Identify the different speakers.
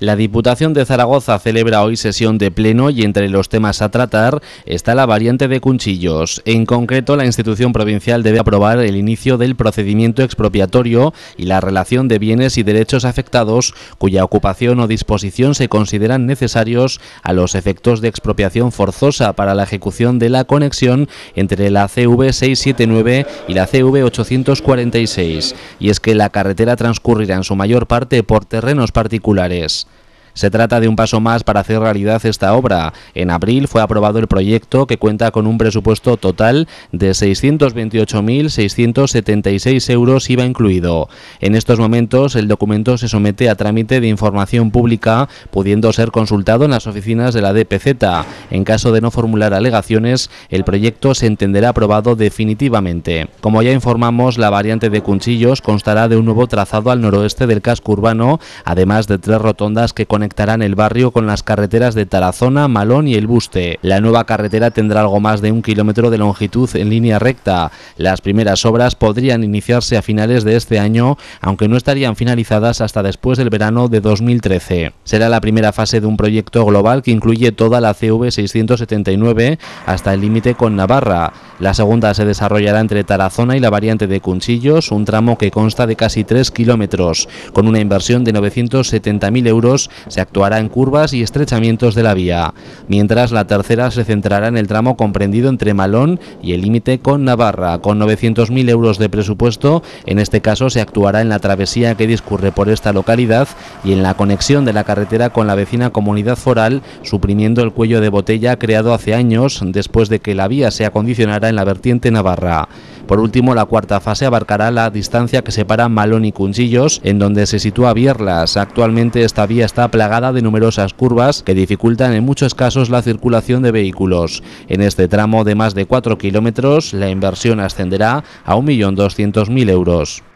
Speaker 1: La Diputación de Zaragoza celebra hoy sesión de pleno y entre los temas a tratar está la variante de cuchillos. En concreto, la institución provincial debe aprobar el inicio del procedimiento expropiatorio y la relación de bienes y derechos afectados cuya ocupación o disposición se consideran necesarios a los efectos de expropiación forzosa para la ejecución de la conexión entre la CV 679 y la CV 846. Y es que la carretera transcurrirá en su mayor parte por terrenos particulares. Se trata de un paso más para hacer realidad esta obra. En abril fue aprobado el proyecto que cuenta con un presupuesto total de 628.676 euros IVA incluido. En estos momentos el documento se somete a trámite de información pública, pudiendo ser consultado en las oficinas de la DPZ. En caso de no formular alegaciones, el proyecto se entenderá aprobado definitivamente. Como ya informamos, la variante de Cunchillos constará de un nuevo trazado al noroeste del casco urbano, además de tres rotondas que conectan conectarán el barrio con las carreteras de Tarazona, Malón y El Buste. La nueva carretera tendrá algo más de un kilómetro de longitud en línea recta. Las primeras obras podrían iniciarse a finales de este año, aunque no estarían finalizadas hasta después del verano de 2013. Será la primera fase de un proyecto global que incluye toda la CV 679 hasta el límite con Navarra. La segunda se desarrollará entre Tarazona y la variante de Cunchillos, un tramo que consta de casi tres kilómetros. Con una inversión de 970.000 euros, actuará en curvas y estrechamientos de la vía, mientras la tercera se centrará en el tramo comprendido entre Malón y el límite con Navarra, con 900.000 euros de presupuesto. En este caso se actuará en la travesía que discurre por esta localidad y en la conexión de la carretera con la vecina comunidad foral, suprimiendo el cuello de botella creado hace años después de que la vía se acondicionara en la vertiente navarra. Por último, la cuarta fase abarcará la distancia que separa Malón y Cunchillos, en donde se sitúa Bierlas. Actualmente esta vía está plagada de numerosas curvas que dificultan en muchos casos la circulación de vehículos. En este tramo de más de 4 kilómetros, la inversión ascenderá a 1.200.000 euros.